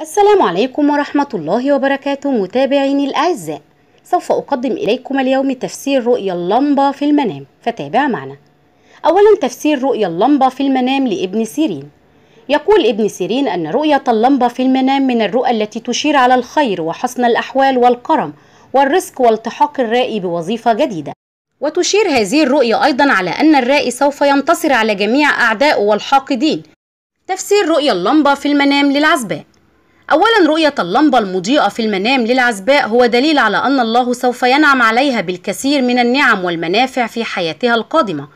السلام عليكم ورحمة الله وبركاته متابعيني الأعزاء سوف أقدم إليكم اليوم تفسير رؤيا اللمبة في المنام فتابع معنا أولا تفسير رؤيا اللمبة في المنام لابن سيرين يقول ابن سيرين أن رؤية اللمبة في المنام من الرؤى التي تشير على الخير وحسن الأحوال والكرم والرزق والتحاق الرائي بوظيفة جديدة وتشير هذه الرؤية أيضا على أن الرائي سوف ينتصر على جميع أعدائه والحاقدين تفسير رؤيا اللمبة في المنام للعزبان أولا رؤية اللمبة المضيئة في المنام للعزباء هو دليل على أن الله سوف ينعم عليها بالكثير من النعم والمنافع في حياتها القادمة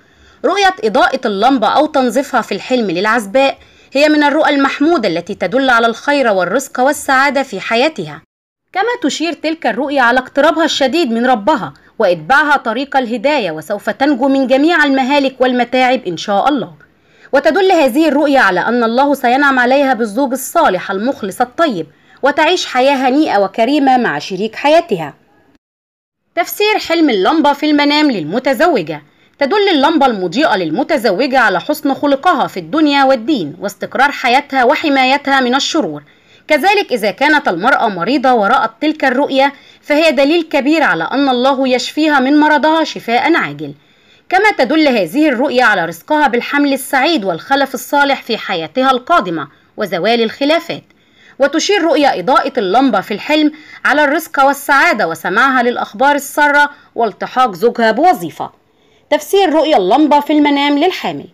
رؤية إضاءة اللمبة أو تنظيفها في الحلم للعزباء هي من الرؤى المحمودة التي تدل على الخير والرزق والسعادة في حياتها كما تشير تلك الرؤية على اقترابها الشديد من ربها وإتباعها طريق الهداية وسوف تنجو من جميع المهالك والمتاعب إن شاء الله وتدل هذه الرؤية على أن الله سينعم عليها بالزوج الصالح المخلص الطيب وتعيش حياة هنيئة وكريمة مع شريك حياتها تفسير حلم اللمبة في المنام للمتزوجة تدل اللمبة المضيئة للمتزوجة على حسن خلقها في الدنيا والدين واستقرار حياتها وحمايتها من الشرور كذلك إذا كانت المرأة مريضة ورأت تلك الرؤية فهي دليل كبير على أن الله يشفيها من مرضها شفاء عاجل كما تدل هذه الرؤية على رزقها بالحمل السعيد والخلف الصالح في حياتها القادمة وزوال الخلافات وتشير رؤية إضاءة اللمبة في الحلم على الرزق والسعادة وسماعها للأخبار السارة والتحاق زوجها بوظيفة تفسير رؤية اللمبة في المنام للحامل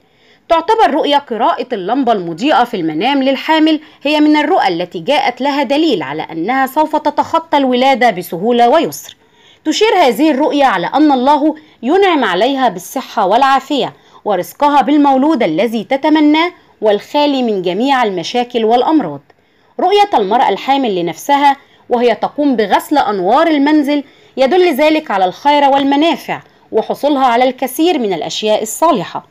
تعتبر رؤية قراءة اللمبة المضيئة في المنام للحامل هي من الرؤى التي جاءت لها دليل على أنها سوف تتخطى الولادة بسهولة ويسر تشير هذه الرؤية على أن الله ينعم عليها بالصحة والعافية ورزقها بالمولود الذي تتمناه والخالي من جميع المشاكل والأمراض رؤية المرأة الحامل لنفسها وهي تقوم بغسل أنوار المنزل يدل ذلك على الخير والمنافع وحصولها على الكثير من الأشياء الصالحة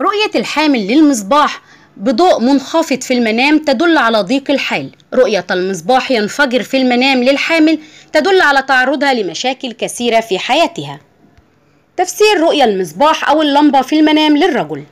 رؤية الحامل للمصباح بضوء منخفض في المنام تدل على ضيق الحال رؤية المصباح ينفجر في المنام للحامل تدل على تعرضها لمشاكل كثيرة في حياتها تفسير رؤية المصباح أو اللمبة في المنام للرجل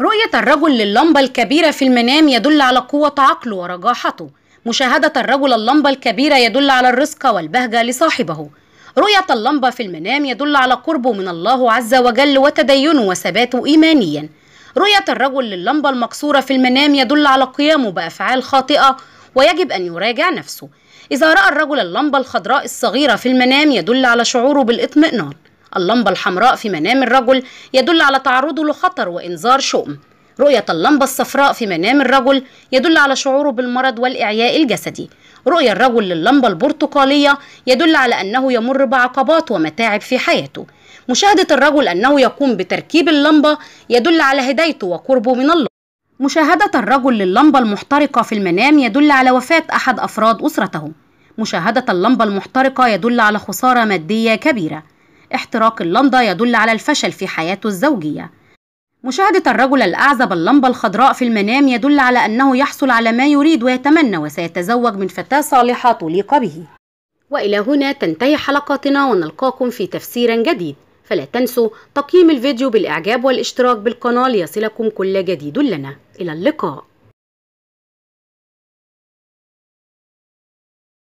رؤية الرجل للمبة الكبيرة في المنام يدل على قوة عقله ورجاحته مشاهدة الرجل اللمبة الكبيرة يدل على الرزق والبهجة لصاحبه رؤية اللمبة في المنام يدل على قربه من الله عز وجل وتدينه وثباته إيمانيا رؤية الرجل لللمبة المكسورة في المنام يدل على قيامه بأفعال خاطئة ويجب أن يراجع نفسه إذا رأى الرجل اللمبة الخضراء الصغيرة في المنام يدل على شعوره بالاطمئنان اللمبة الحمراء في منام الرجل يدل على تعرضه لخطر وإنذار شؤم رؤية اللمبة الصفراء في منام الرجل يدل على شعوره بالمرض والإعياء الجسدي رؤية الرجل لللمبة البرتقالية يدل على أنه يمر بعقبات ومتاعب في حياته مشاهدة الرجل أنه يقوم بتركيب اللمبة يدل على هدايته وقربه من الله مشاهدة الرجل لللمبة المحترقة في المنام يدل على وفاة أحد أفراد أسرته مشاهدة اللمبة المحترقة يدل على خسارة مادية كبيرة احتراق اللمضة يدل على الفشل في حياته الزوجية مشاهدة الرجل الأعزب اللمبة الخضراء في المنام يدل على أنه يحصل على ما يريد ويتمنى وسيتزوج من فتاة صالحة تليق به وإلى هنا تنتهي حلقاتنا ونلقاكم في تفسير جديد فلا تنسوا تقييم الفيديو بالإعجاب والاشتراك بالقناة ليصلكم كل جديد لنا إلى اللقاء